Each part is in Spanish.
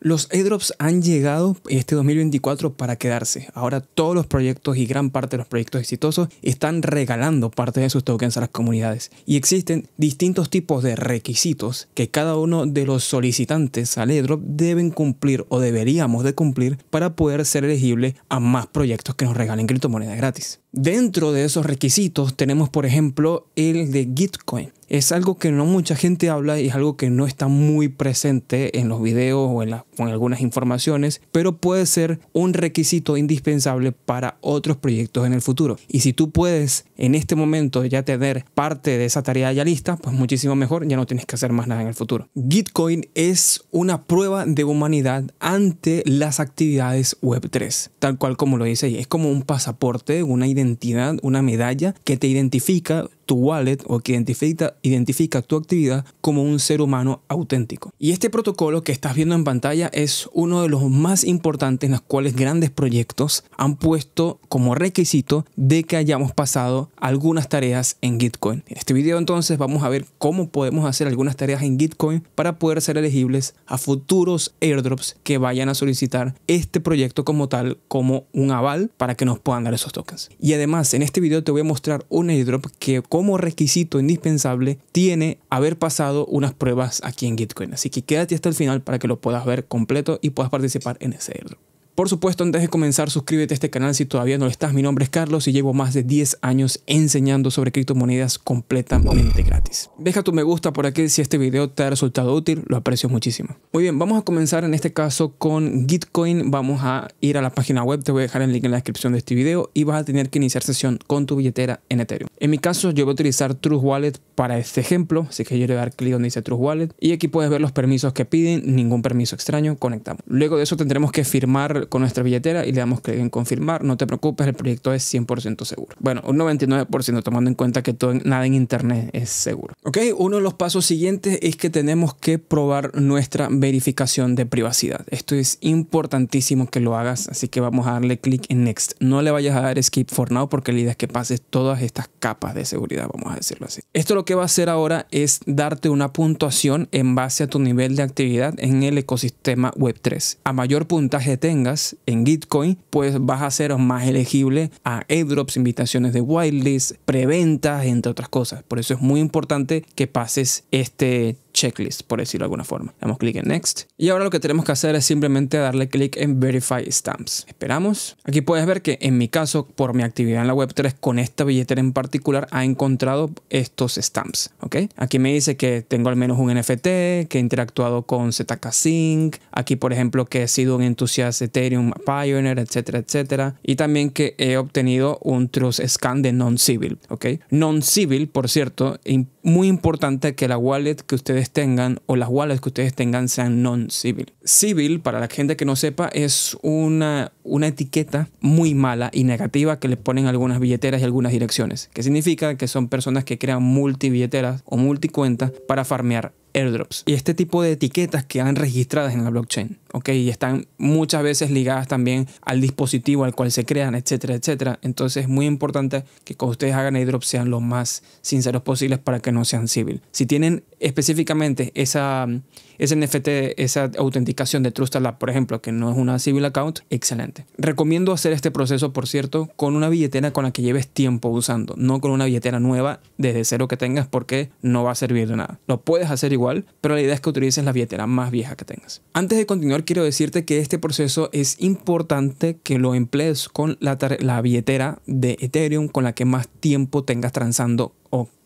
Los airdrops han llegado este 2024 para quedarse. Ahora todos los proyectos y gran parte de los proyectos exitosos están regalando parte de sus tokens a las comunidades. Y existen distintos tipos de requisitos que cada uno de los solicitantes al airdrop deben cumplir o deberíamos de cumplir para poder ser elegible a más proyectos que nos regalen criptomonedas gratis. Dentro de esos requisitos tenemos, por ejemplo, el de Gitcoin. Es algo que no mucha gente habla y es algo que no está muy presente en los videos o en, algunas informaciones, pero puede ser un requisito indispensable para otros proyectos en el futuro. Y si tú puedes en este momento ya tener parte de esa tarea ya lista, pues muchísimo mejor, ya no tienes que hacer más nada en el futuro. Gitcoin es una prueba de humanidad ante las actividades Web3, tal cual como lo dice ahí. Es como un pasaporte, una identidad identidad, una medalla que te identifica tu wallet o que identifica, identifica tu actividad como un ser humano auténtico. Y este protocolo que estás viendo en pantalla es uno de los más importantes en los cuales grandes proyectos han puesto como requisito de que hayamos pasado algunas tareas en Gitcoin. En este video entonces vamos a ver cómo podemos hacer algunas tareas en Gitcoin para poder ser elegibles a futuros airdrops que vayan a solicitar este proyecto como tal, como un aval para que nos puedan dar esos tokens. Y además en este video te voy a mostrar un airdrop que como requisito indispensable tiene haber pasado unas pruebas aquí en Gitcoin. Así que quédate hasta el final para que lo puedas ver completo y puedas participar en ese error por supuesto, antes de comenzar, suscríbete a este canal si todavía no lo estás. Mi nombre es Carlos y llevo más de 10 años enseñando sobre criptomonedas completamente gratis. Deja tu me gusta por aquí si este video te ha resultado útil, lo aprecio muchísimo. Muy bien, vamos a comenzar en este caso con Gitcoin. Vamos a ir a la página web, te voy a dejar el link en la descripción de este video y vas a tener que iniciar sesión con tu billetera en Ethereum. En mi caso, yo voy a utilizar True Wallet para este ejemplo, así que yo le voy a dar clic donde dice True Wallet y aquí puedes ver los permisos que piden, ningún permiso extraño, conectamos. Luego de eso tendremos que firmar con nuestra billetera y le damos clic en confirmar. No te preocupes, el proyecto es 100% seguro. Bueno, un 99% tomando en cuenta que todo, nada en Internet es seguro. Ok, uno de los pasos siguientes es que tenemos que probar nuestra verificación de privacidad. Esto es importantísimo que lo hagas, así que vamos a darle clic en Next. No le vayas a dar Skip for Now porque la idea es que pases todas estas capas de seguridad, vamos a decirlo así. Esto lo que va a hacer ahora es darte una puntuación en base a tu nivel de actividad en el ecosistema Web3. A mayor puntaje tengas, en Gitcoin, pues vas a ser más elegible a airdrops, invitaciones de whitelist, preventas, entre otras cosas. Por eso es muy importante que pases este checklist, por decirlo de alguna forma. Damos clic en Next. Y ahora lo que tenemos que hacer es simplemente darle clic en Verify Stamps. Esperamos. Aquí puedes ver que en mi caso, por mi actividad en la Web3, con esta billetera en particular, ha encontrado estos stamps. ¿ok? Aquí me dice que tengo al menos un NFT, que he interactuado con ZK Sync. Aquí, por ejemplo, que he sido un entusiasta Ethereum Pioneer, etcétera, etcétera. Y también que he obtenido un Trust Scan de Non-Civil. ¿ok? Non-Civil, por cierto, muy importante que la wallet que ustedes tengan o las wallets que ustedes tengan sean non-civil. Civil, para la gente que no sepa, es una, una etiqueta muy mala y negativa que le ponen algunas billeteras y algunas direcciones, que significa que son personas que crean multibilleteras o multicuentas para farmear airdrops y este tipo de etiquetas quedan registradas en la blockchain, ¿ok? Y están muchas veces ligadas también al dispositivo al cual se crean, etcétera, etcétera. Entonces es muy importante que cuando ustedes hagan airdrops sean lo más sinceros posibles para que no sean civil. Si tienen específicamente esa, ese NFT, esa autenticación de TrustLab, por ejemplo, que no es una civil account, excelente. Recomiendo hacer este proceso, por cierto, con una billetera con la que lleves tiempo usando, no con una billetera nueva desde cero que tengas porque no va a servir de nada. Lo puedes hacer igual pero la idea es que utilices la billetera más vieja que tengas. Antes de continuar, quiero decirte que este proceso es importante que lo emplees con la, la billetera de Ethereum con la que más tiempo tengas transando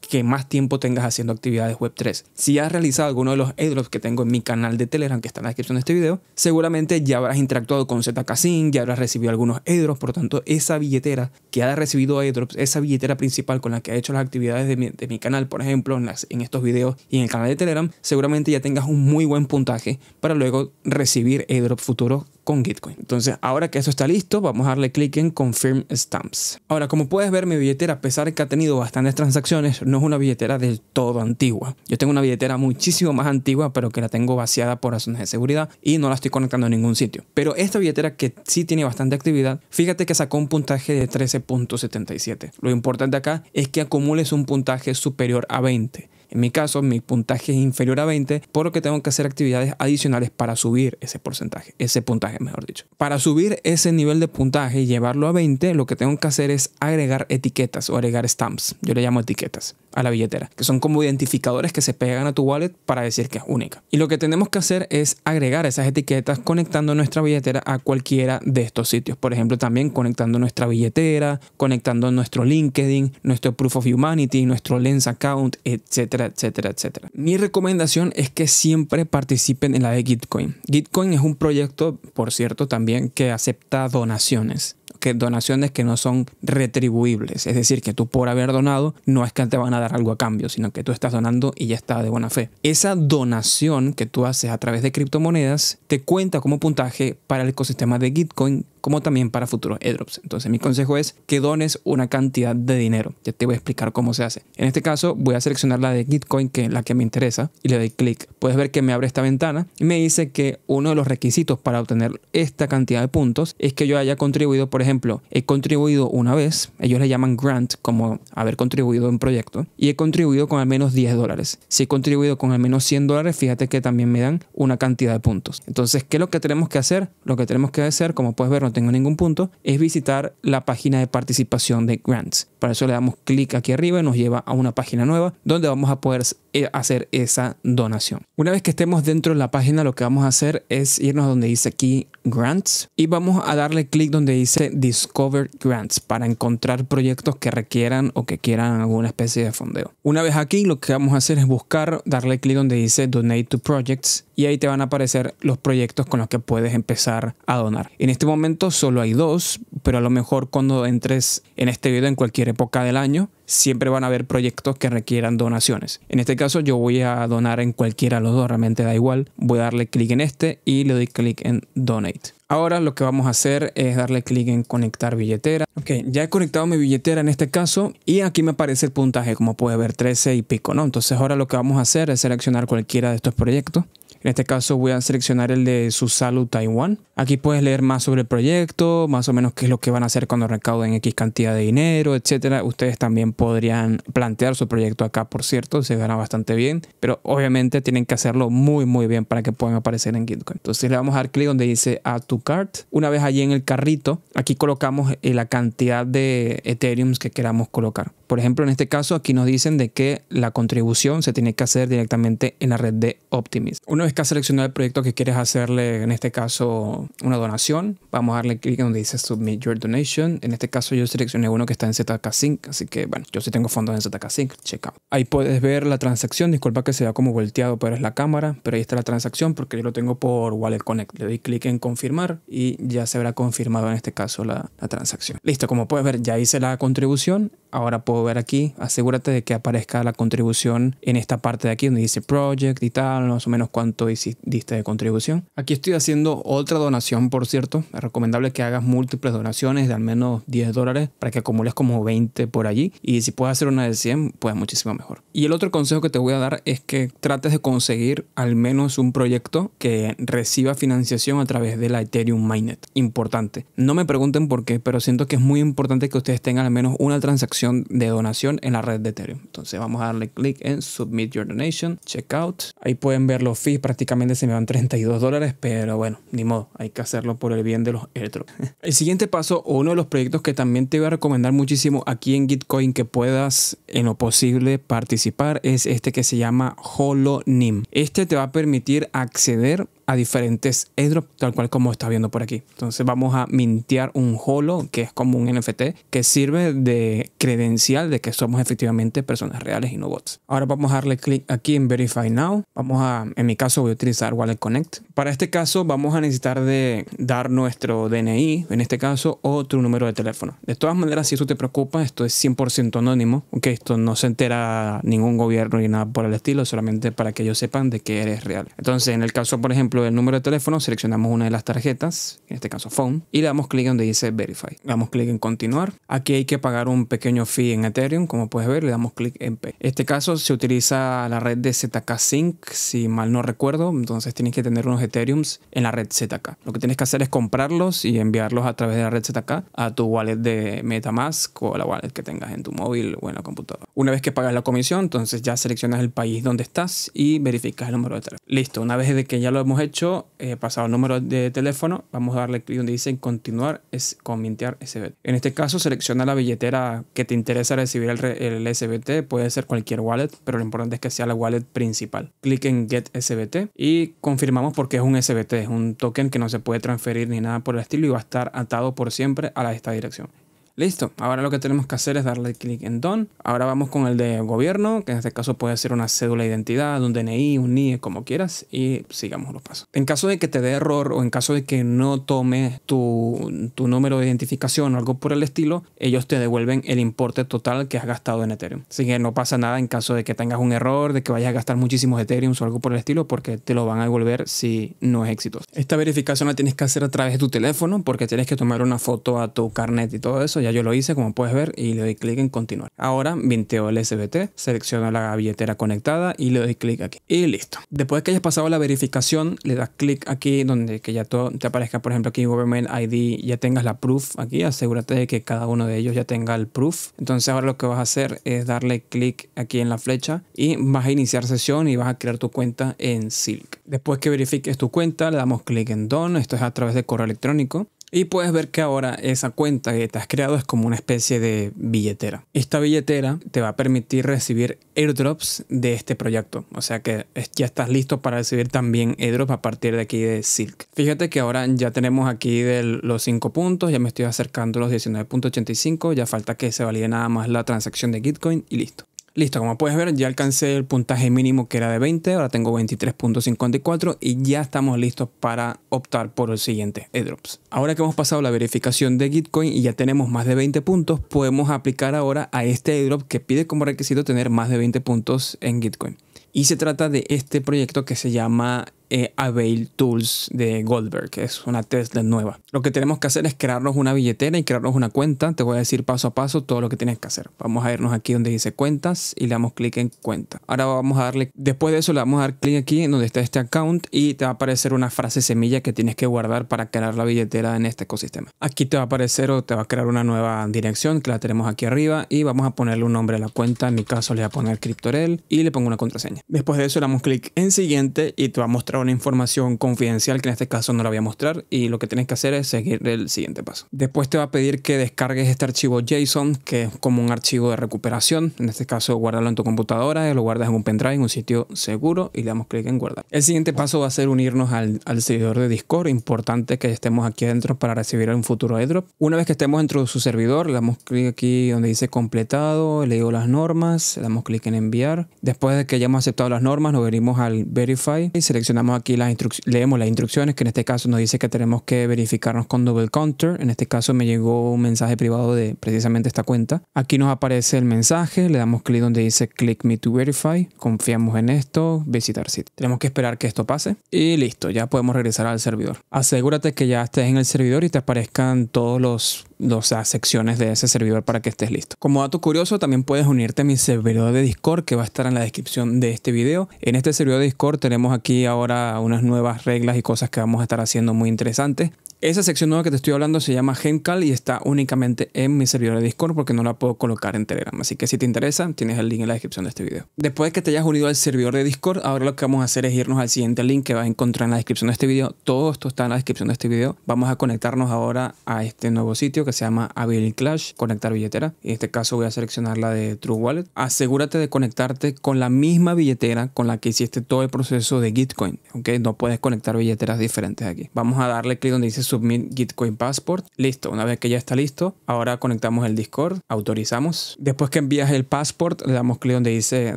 que más tiempo tengas haciendo actividades Web3. Si has realizado alguno de los airdrops que tengo en mi canal de Telegram, que está en la descripción de este video, seguramente ya habrás interactuado con Sync, ya habrás recibido algunos airdrops, por tanto, esa billetera que ha recibido airdrops, esa billetera principal con la que ha hecho las actividades de mi, canal, por ejemplo, en, en estos videos y en el canal de Telegram, seguramente ya tengas un muy buen puntaje para luego recibir airdrops futuros con Gitcoin. Entonces, ahora que eso está listo, vamos a darle clic en Confirm Stamps. Ahora, como puedes ver, mi billetera, a pesar de que ha tenido bastantes transacciones, no es una billetera del todo antigua. Yo tengo una billetera muchísimo más antigua, pero que la tengo vaciada por razones de seguridad y no la estoy conectando a ningún sitio. Pero esta billetera que sí tiene bastante actividad, fíjate que sacó un puntaje de 13.77. Lo importante acá es que acumules un puntaje superior a 20. En mi caso, mi puntaje es inferior a 20, por lo que tengo que hacer actividades adicionales para subir ese porcentaje, ese puntaje, mejor dicho. Para subir ese nivel de puntaje y llevarlo a 20, lo que tengo que hacer es agregar etiquetas o agregar stamps. Yo le llamo etiquetas a la billetera, que son como identificadores que se pegan a tu wallet para decir que es única. Y lo que tenemos que hacer es agregar esas etiquetas conectando nuestra billetera a cualquiera de estos sitios. Por ejemplo, también conectando nuestra billetera, conectando nuestro LinkedIn, nuestro Proof of Humanity, nuestro Lens Account, etcétera, etcétera, etcétera. Mi recomendación es que siempre participen en la de Gitcoin. Gitcoin es un proyecto, por cierto, también que acepta donaciones que donaciones que no son retribuibles. Es decir, que tú por haber donado no es que te van a dar algo a cambio, sino que tú estás donando y ya está de buena fe. Esa donación que tú haces a través de criptomonedas te cuenta como puntaje para el ecosistema de Gitcoin como también para futuros airdrops. Entonces mi consejo es que dones una cantidad de dinero. Ya te voy a explicar cómo se hace. En este caso voy a seleccionar la de Gitcoin, que es la que me interesa, y le doy clic. Puedes ver que me abre esta ventana y me dice que uno de los requisitos para obtener esta cantidad de puntos es que yo haya contribuido, por ejemplo, he contribuido una vez, ellos le llaman grant como haber contribuido en proyecto, y he contribuido con al menos 10 dólares. Si he contribuido con al menos 100 dólares, fíjate que también me dan una cantidad de puntos. Entonces, ¿qué es lo que tenemos que hacer? Lo que tenemos que hacer, como puedes ver, tengo ningún punto, es visitar la página de participación de grants. Para eso le damos clic aquí arriba y nos lleva a una página nueva donde vamos a poder eh, hacer esa donación. Una vez que estemos dentro de la página, lo que vamos a hacer es irnos a donde dice aquí grants y vamos a darle clic donde dice discover grants para encontrar proyectos que requieran o que quieran alguna especie de fondeo. Una vez aquí, lo que vamos a hacer es buscar, darle clic donde dice donate to projects y ahí te van a aparecer los proyectos con los que puedes empezar a donar. En este momento solo hay dos, pero a lo mejor cuando entres en este video en cualquier época del año, siempre van a haber proyectos que requieran donaciones. En este caso yo voy a donar en cualquiera de los dos, realmente da igual. Voy a darle clic en este y le doy clic en Donate. Ahora lo que vamos a hacer es darle clic en conectar billetera. Ok, ya he conectado mi billetera en este caso y aquí me aparece el puntaje, como puede ver 13 y pico, ¿no? Entonces ahora lo que vamos a hacer es seleccionar cualquiera de estos proyectos en este caso voy a seleccionar el de Susalu Taiwan. Aquí puedes leer más sobre el proyecto, más o menos qué es lo que van a hacer cuando recauden X cantidad de dinero, etc. Ustedes también podrían plantear su proyecto acá, por cierto, se gana bastante bien, pero obviamente tienen que hacerlo muy muy bien para que puedan aparecer en Gitcoin. Entonces le vamos a dar clic donde dice Add to Cart. Una vez allí en el carrito, aquí colocamos eh, la cantidad de Ethereum que queramos colocar. Por ejemplo, en este caso aquí nos dicen de que la contribución se tiene que hacer directamente en la red de Optimism. Una vez que has seleccionado el proyecto que quieres hacerle, en este caso una donación, vamos a darle clic donde dice Submit Your Donation. En este caso yo seleccioné uno que está en ZK Sync, así que bueno, yo sí tengo fondos en ZK Sync, check out. Ahí puedes ver la transacción, disculpa que se vea como volteado, pero es la cámara, pero ahí está la transacción porque yo lo tengo por Wallet Connect. Le doy clic en confirmar y ya se habrá confirmado en este caso la, la transacción. Listo, como puedes ver ya hice la contribución, ahora puedo ver aquí, asegúrate de que aparezca la contribución en esta parte de aquí donde dice project y tal, más o menos cuánto diste de contribución. Aquí estoy haciendo otra donación, por cierto. Es recomendable que hagas múltiples donaciones de al menos 10 dólares para que acumules como 20 por allí. Y si puedes hacer una de 100, pues muchísimo mejor. Y el otro consejo que te voy a dar es que trates de conseguir al menos un proyecto que reciba financiación a través de la Ethereum Mainnet. Importante. No me pregunten por qué, pero siento que es muy importante que ustedes tengan al menos una transacción de donación en la red de Ethereum. Entonces vamos a darle clic en Submit Your Donation, Checkout. Ahí pueden ver los fees, prácticamente se me van 32 dólares, pero bueno, ni modo, hay que hacerlo por el bien de los electro El siguiente paso, o uno de los proyectos que también te voy a recomendar muchísimo aquí en Gitcoin que puedas en lo posible participar, es este que se llama HoloNim. Este te va a permitir acceder a diferentes airdrops, tal cual como está viendo por aquí. Entonces vamos a mintear un holo, que es como un NFT, que sirve de credencial de que somos efectivamente personas reales y no bots. Ahora vamos a darle clic aquí en Verify Now. Vamos a, en mi caso voy a utilizar Wallet Connect. Para este caso vamos a necesitar de dar nuestro DNI, en este caso, otro número de teléfono. De todas maneras, si eso te preocupa, esto es 100% anónimo, aunque esto no se entera ningún gobierno ni nada por el estilo, solamente para que ellos sepan de que eres real. Entonces, en el caso, por ejemplo, el número de teléfono, seleccionamos una de las tarjetas, en este caso Phone, y le damos clic donde dice Verify. Le damos clic en Continuar. Aquí hay que pagar un pequeño fee en Ethereum, como puedes ver, le damos clic en Pay. En este caso se utiliza la red de ZK Sync, si mal no recuerdo, entonces tienes que tener unos Ethereums en la red ZK. Lo que tienes que hacer es comprarlos y enviarlos a través de la red ZK a tu wallet de Metamask o la wallet que tengas en tu móvil o en la computadora. Una vez que pagas la comisión, entonces ya seleccionas el país donde estás y verificas el número de teléfono. Listo, una vez de que ya lo hemos hecho, eh, pasado el número de teléfono, vamos a darle clic donde dice continuar es con SBT. En este caso, selecciona la billetera que te interesa recibir el, el, SBT, puede ser cualquier wallet, pero lo importante es que sea la wallet principal. Clic en Get SBT y confirmamos porque es un SBT, es un token que no se puede transferir ni nada por el estilo y va a estar atado por siempre a esta dirección. Listo, ahora lo que tenemos que hacer es darle clic en Done. Ahora vamos con el de gobierno, que en este caso puede ser una cédula de identidad, un DNI, un NIE, como quieras, y sigamos los pasos. En caso de que te dé error o en caso de que no tomes tu, tu número de identificación o algo por el estilo, ellos te devuelven el importe total que has gastado en Ethereum. Así que no pasa nada en caso de que tengas un error, de que vayas a gastar muchísimos Ethereum o algo por el estilo, porque te lo van a devolver si no es exitoso. Esta verificación la tienes que hacer a través de tu teléfono, porque tienes que tomar una foto a tu carnet y todo eso ya yo lo hice como puedes ver y le doy clic en continuar. Ahora vinteo el SBT, selecciono la billetera conectada y le doy clic aquí. Y listo. Después que hayas pasado la verificación, le das clic aquí donde que ya todo te aparezca, por ejemplo, aquí Government ID, ya tengas la proof aquí, asegúrate de que cada uno de ellos ya tenga el proof. Entonces ahora lo que vas a hacer es darle clic aquí en la flecha y vas a iniciar sesión y vas a crear tu cuenta en Silk. Después que verifiques tu cuenta, le damos clic en Done, esto es a través de correo electrónico y puedes ver que ahora esa cuenta que te has creado es como una especie de billetera. Esta billetera te va a permitir recibir airdrops de este proyecto. O sea que ya estás listo para recibir también airdrops a partir de aquí de Silk. Fíjate que ahora ya tenemos aquí los 5 puntos. Ya me estoy acercando a los 19.85. Ya falta que se valide nada más la transacción de Gitcoin y listo. Listo, como puedes ver, ya alcancé el puntaje mínimo que era de 20, ahora tengo 23.54 y ya estamos listos para optar por el siguiente airdrops. Ahora que hemos pasado la verificación de Gitcoin y ya tenemos más de 20 puntos, podemos aplicar ahora a este airdrop que pide como requisito tener más de 20 puntos en Gitcoin. Y se trata de este proyecto que se llama eh, Avail Tools de Goldberg, que es una Tesla nueva. Lo que tenemos que hacer es crearnos una billetera y crearnos una cuenta. Te voy a decir paso a paso todo lo que tienes que hacer. Vamos a irnos aquí donde dice cuentas y le damos clic en cuenta. Ahora vamos a darle, después de eso le vamos a dar clic aquí en donde está este account y te va a aparecer una frase semilla que tienes que guardar para crear la billetera en este ecosistema. Aquí te va a aparecer o te va a crear una nueva dirección que la tenemos aquí arriba y vamos a ponerle un nombre a la cuenta. En mi caso le voy a poner Cryptorel y le pongo una contraseña. Después de eso le damos clic en siguiente y te va a mostrar una información confidencial que en este caso no la voy a mostrar y lo que tienes que hacer es seguir el siguiente paso. Después te va a pedir que descargues este archivo JSON que es como un archivo de recuperación, en este caso guardarlo en tu computadora, eh, lo guardas en un pendrive, en un sitio seguro y le damos clic en guardar. El siguiente paso va a ser unirnos al, al servidor de Discord, importante que estemos aquí adentro para recibir un futuro airdrop. Una vez que estemos dentro de su servidor, le damos clic aquí donde dice completado, le digo las normas, le damos clic en enviar. Después de que hayamos aceptado las normas, nos venimos al verify y seleccionamos aquí las leemos las instrucciones, que en este caso nos dice que tenemos que verificarnos con Double Counter. En este caso me llegó un mensaje privado de precisamente esta cuenta. Aquí nos aparece el mensaje, le damos clic donde dice Click Me to Verify. Confiamos en esto, visitar sitio. Tenemos que esperar que esto pase y listo, ya podemos regresar al servidor. Asegúrate que ya estés en el servidor y te aparezcan todos los o secciones de ese servidor para que estés listo. Como dato curioso, también puedes unirte a mi servidor de Discord que va a estar en la descripción de este video. En este servidor de Discord tenemos aquí ahora unas nuevas reglas y cosas que vamos a estar haciendo muy interesantes. Esa sección nueva que te estoy hablando se llama GenCal y está únicamente en mi servidor de Discord porque no la puedo colocar en Telegram. Así que si te interesa, tienes el link en la descripción de este video. Después de que te hayas unido al servidor de Discord, ahora lo que vamos a hacer es irnos al siguiente link que vas a encontrar en la descripción de este video. Todo esto está en la descripción de este video. Vamos a conectarnos ahora a este nuevo sitio que se llama Ability Clash, conectar billetera. En este caso voy a seleccionar la de True Wallet. Asegúrate de conectarte con la misma billetera con la que hiciste todo el proceso de Gitcoin. aunque No puedes conectar billeteras diferentes aquí. Vamos a darle clic donde dice submit Gitcoin Passport. Listo, una vez que ya está listo, ahora conectamos el Discord, autorizamos. Después que envías el passport, le damos clic donde dice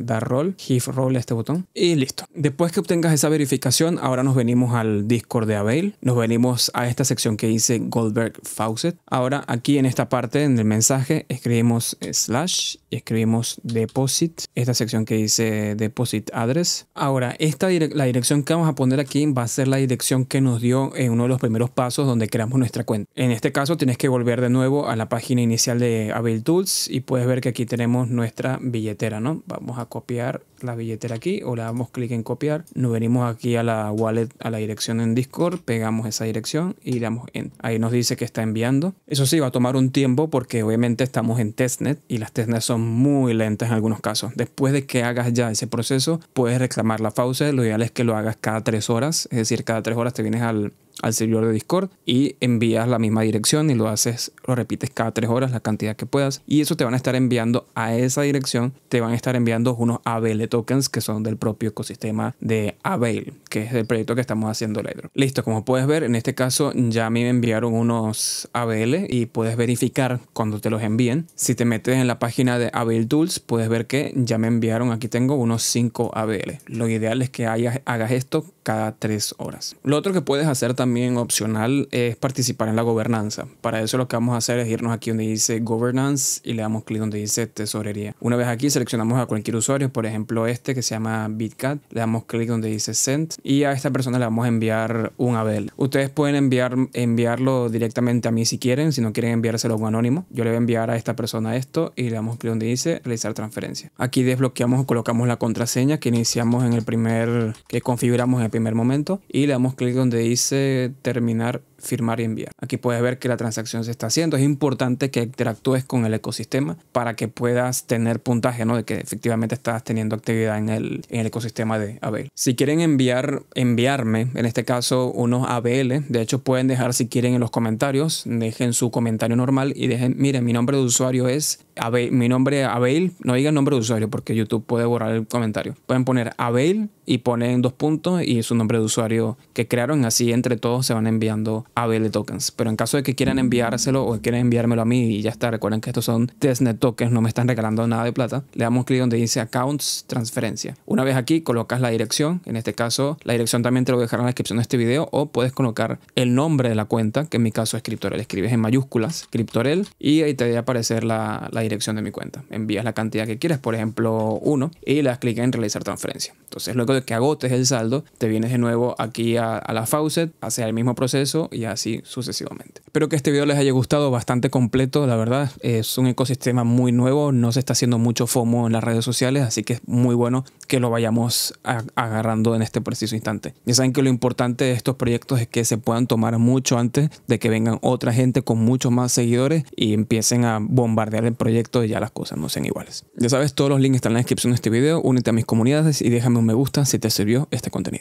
dar Roll. give Roll. este botón y listo. Después que obtengas esa verificación, ahora nos venimos al Discord de Avail, nos venimos a esta sección que dice Goldberg Faucet. Ahora aquí en esta parte, en el mensaje, escribimos slash y escribimos deposit, esta sección que dice deposit address. Ahora, esta la dirección que vamos a poner aquí va a ser la dirección que nos dio en uno de los primeros pasos donde creamos nuestra cuenta. En este caso tienes que volver de nuevo a la página inicial de Avail Tools y puedes ver que aquí tenemos nuestra billetera, ¿no? Vamos a copiar la billetera aquí o le damos clic en copiar, nos venimos aquí a la wallet, a la dirección en Discord, pegamos esa dirección y damos en. Ahí nos dice que está enviando. Eso sí, va a tomar un tiempo porque obviamente estamos en testnet y las testnet son muy lentas en algunos casos. Después de que hagas ya ese proceso, puedes reclamar la fauce. Lo ideal es que lo hagas cada tres horas, es decir, cada tres horas te vienes al, al servidor de Discord y envías la misma dirección y lo haces, lo repites cada tres horas, la cantidad que puedas. Y eso te van a estar enviando a esa dirección, te van a estar enviando unos ABL tokens que son del propio ecosistema de Avail, que es el proyecto que estamos haciendo Listo, como puedes ver, en este caso ya a mí me enviaron unos ABL y puedes verificar cuando te los envíen. Si te metes en la página de Avail Tools, puedes ver que ya me enviaron, aquí tengo unos 5 ABL. Lo ideal es que hagas esto cada tres horas. Lo otro que puedes hacer también opcional es participar en la gobernanza. Para eso lo que vamos a hacer es irnos aquí donde dice Governance y le damos clic donde dice Tesorería. Una vez aquí seleccionamos a cualquier usuario, por ejemplo este que se llama BitCat, le damos clic donde dice Send y a esta persona le vamos a enviar un Abel. Ustedes pueden enviar, enviarlo directamente a mí si quieren, si no quieren enviárselo un anónimo. Yo le voy a enviar a esta persona esto y le damos clic donde dice Realizar transferencia. Aquí desbloqueamos o colocamos la contraseña que iniciamos en el primer, que configuramos en el primer momento y le damos clic donde dice terminar firmar y enviar. Aquí puedes ver que la transacción se está haciendo. Es importante que interactúes con el ecosistema para que puedas tener puntaje, ¿no? De que efectivamente estás teniendo actividad en el, ecosistema de Abel. Si quieren enviar, enviarme, en este caso, unos ABL, de hecho pueden dejar si quieren en los comentarios, dejen su comentario normal y dejen, miren, mi nombre de usuario es Abel, mi nombre Abel, no digan nombre de usuario porque YouTube puede borrar el comentario. Pueden poner Abel y ponen dos puntos y su nombre de usuario que crearon, así entre todos se van enviando ABL tokens. Pero en caso de que quieran enviárselo o quieran enviármelo a mí y ya está, recuerden que estos son testnet tokens, no me están regalando nada de plata. Le damos clic donde dice accounts transferencia. Una vez aquí colocas la dirección, en este caso la dirección también te lo voy a dejar en la descripción de este video o puedes colocar el nombre de la cuenta, que en mi caso es Cryptorel. Escribes en mayúsculas Cryptorel y ahí te a aparecer la, la dirección de mi cuenta. Envías la cantidad que quieres, por ejemplo uno y le das clic en realizar transferencia. Entonces luego de que agotes el saldo, te vienes de nuevo aquí a, a la faucet, haces el mismo proceso y así sucesivamente. Espero que este video les haya gustado bastante completo, la verdad. Es un ecosistema muy nuevo, no se está haciendo mucho FOMO en las redes sociales, así que es muy bueno que lo vayamos agarrando en este preciso instante. Ya saben que lo importante de estos proyectos es que se puedan tomar mucho antes de que vengan otra gente con muchos más seguidores y empiecen a bombardear el proyecto y ya las cosas no sean iguales. Ya sabes, todos los links están en la descripción de este video. Únete a mis comunidades y déjame un me gusta si te sirvió este contenido.